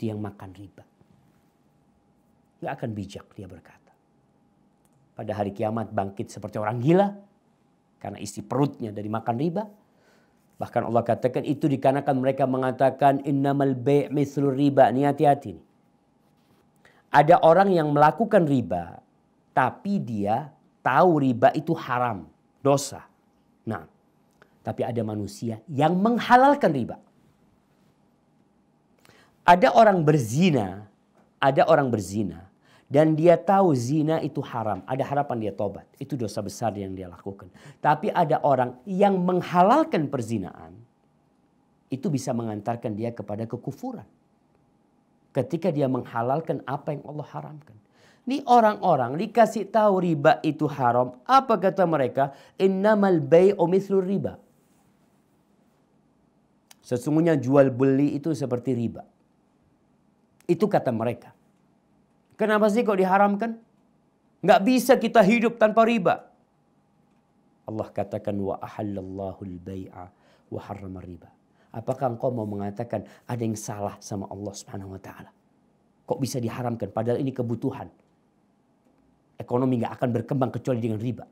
itu yang makan riba. Gak akan bijak dia berkata. Pada hari kiamat bangkit seperti orang gila karena isi perutnya dari makan riba. Bahkan Allah katakan itu dikarenakan mereka mengatakan innamal bai' mislu riba. Ini hati-hati Ada orang yang melakukan riba tapi dia tahu riba itu haram, dosa. Nah, tapi ada manusia yang menghalalkan riba. Ada orang berzina, ada orang berzina dan dia tahu zina itu haram, ada harapan dia tobat. Itu dosa besar yang dia lakukan. Tapi ada orang yang menghalalkan perzinaan, itu bisa mengantarkan dia kepada kekufuran. Ketika dia menghalalkan apa yang Allah haramkan. Ini orang-orang dikasih tahu riba itu haram. Apa kata mereka? Innamal bai'u mithlu riba. Sesungguhnya jual beli itu seperti riba. Itu kata mereka. Kenapa sih kok diharamkan? Nggak bisa kita hidup tanpa riba. Allah katakan wa ahallallahu al-bai'a wa harrama riba. Apakah engkau mau mengatakan ada yang salah sama Allah Subhanahu wa taala? Kok bisa diharamkan padahal ini kebutuhan. Ekonomi nggak akan berkembang kecuali dengan riba.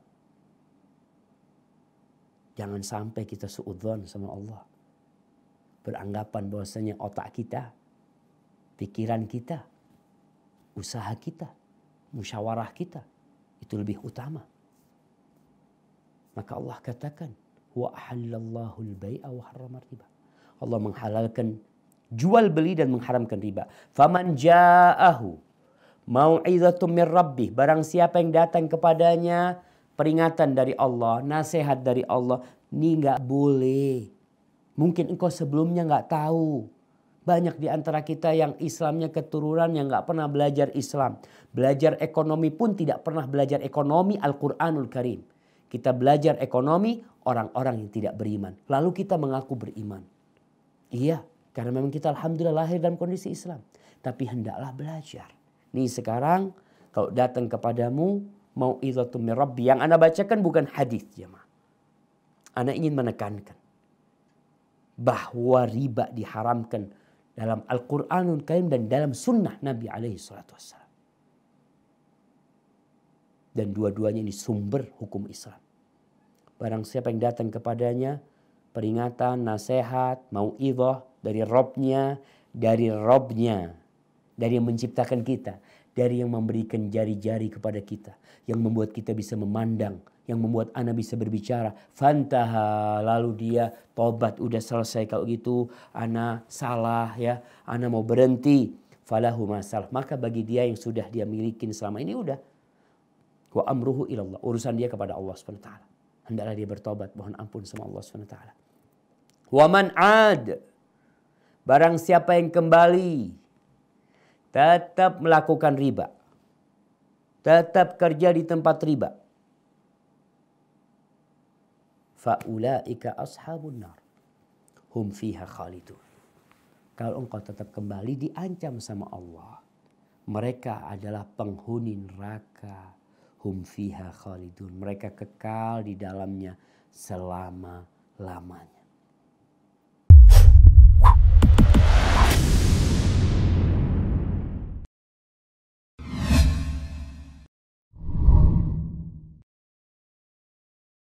Jangan sampai kita suudzon sama Allah. Beranggapan bahwasanya otak kita pikiran kita, usaha kita, musyawarah kita itu lebih utama. Maka Allah katakan, wa ahallallahu al-bai'a wa harrama riba. Allah menghalalkan jual beli dan mengharamkan riba. Faman ja'ahu mau'izatun min rabbih. Barang siapa yang datang kepadanya peringatan dari Allah, nasihat dari Allah, ini nggak boleh. Mungkin engkau sebelumnya nggak tahu banyak di antara kita yang Islamnya keturunan yang nggak pernah belajar Islam. Belajar ekonomi pun tidak pernah belajar ekonomi Al-Quranul Karim. Kita belajar ekonomi orang-orang yang tidak beriman. Lalu kita mengaku beriman. Iya, karena memang kita Alhamdulillah lahir dalam kondisi Islam. Tapi hendaklah belajar. Nih sekarang kalau datang kepadamu mau min rabbi. Yang anda bacakan bukan hadis jemaah. Anda ingin menekankan bahwa riba diharamkan dalam Al-Quranul Karim dan dalam sunnah Nabi alaihi salatu wassalam. Dan dua-duanya ini sumber hukum Islam. Barang siapa yang datang kepadanya, peringatan, nasihat, mau dari Robnya, dari Robnya, dari yang menciptakan kita dari yang memberikan jari-jari kepada kita, yang membuat kita bisa memandang, yang membuat anak bisa berbicara. Fantaha, lalu dia tobat, udah selesai kalau gitu, anak salah ya, anak mau berhenti. Falahu masalah. Maka bagi dia yang sudah dia miliki selama ini udah. Wa amruhu ilallah. Urusan dia kepada Allah SWT. Hendaklah dia bertobat, mohon ampun sama Allah SWT. Wa man ad. Barang siapa yang kembali tetap melakukan riba. Tetap kerja di tempat riba. Faulaika ashabun nar. Hum fiha khalidun. Kalau engkau tetap kembali diancam sama Allah. Mereka adalah penghuni neraka. Hum fiha khalidun. Mereka kekal di dalamnya selama-lamanya.